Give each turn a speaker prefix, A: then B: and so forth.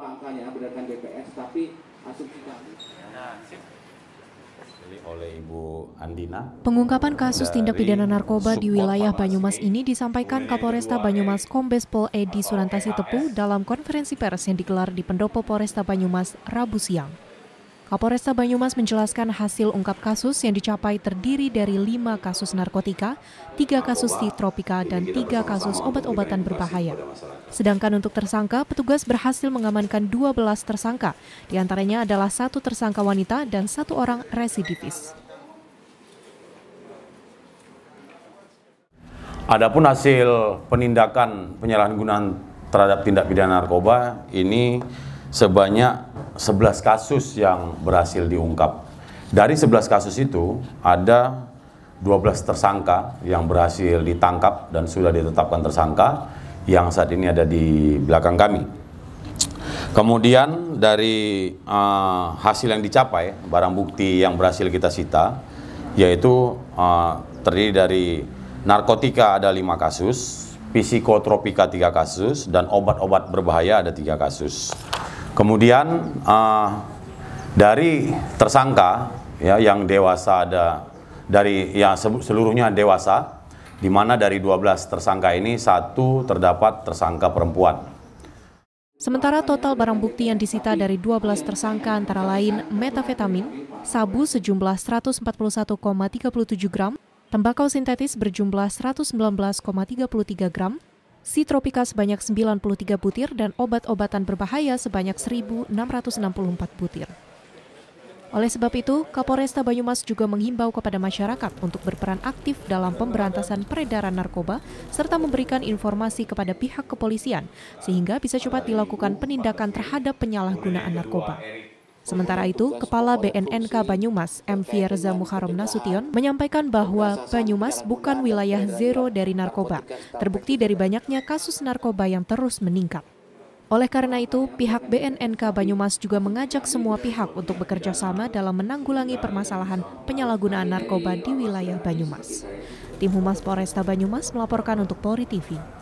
A: itu angkanya berdasarkan BPS tapi asumsi kami. Ya, oleh Ibu Andina. Pengungkapan kasus tindak pidana narkoba di wilayah Banyumas
B: ini disampaikan Kapolresta Banyumas Kombes Pol Edi Surantasi Tepu dalam konferensi pers yang digelar di Pendopo Polresta Banyumas Rabu siang. Kapolresta Banyumas menjelaskan hasil ungkap kasus yang dicapai terdiri dari lima kasus narkotika, tiga kasus titropika, dan tiga kasus obat-obatan berbahaya. Sedangkan untuk tersangka, petugas berhasil mengamankan 12 tersangka, diantaranya adalah satu tersangka wanita dan satu orang residivis.
A: Adapun hasil penindakan penyalahgunaan terhadap tindak pidana narkoba ini sebanyak 11 kasus yang berhasil diungkap. Dari 11 kasus itu ada 12 tersangka yang berhasil ditangkap dan sudah ditetapkan tersangka yang saat ini ada di belakang kami. Kemudian dari uh, hasil yang dicapai, barang bukti yang berhasil kita sita, yaitu uh, terdiri dari narkotika ada lima kasus, psikotropika tiga kasus, dan obat-obat berbahaya ada tiga kasus. Kemudian uh, dari tersangka ya yang dewasa ada dari ya seluruhnya dewasa di mana dari 12 tersangka ini satu terdapat tersangka perempuan.
B: Sementara total barang bukti yang disita dari 12 tersangka antara lain metafetamin, sabu sejumlah 141,37 gram, tembakau sintetis berjumlah 119,33 gram, sitropika sebanyak 93 butir, dan obat-obatan berbahaya sebanyak 1.664 butir. Oleh sebab itu, Kapolresta Banyumas juga menghimbau kepada masyarakat untuk berperan aktif dalam pemberantasan peredaran narkoba serta memberikan informasi kepada pihak kepolisian sehingga bisa cepat dilakukan penindakan terhadap penyalahgunaan narkoba. Sementara itu, Kepala BNNK Banyumas, M. Fierza Muharram Nasution, menyampaikan bahwa Banyumas bukan wilayah zero dari narkoba, terbukti dari banyaknya kasus narkoba yang terus meningkat. Oleh karena itu, pihak BNNK Banyumas juga mengajak semua pihak untuk bekerja sama dalam menanggulangi permasalahan penyalahgunaan narkoba di wilayah Banyumas. Tim Humas Polresta Banyumas melaporkan untuk Polri TV.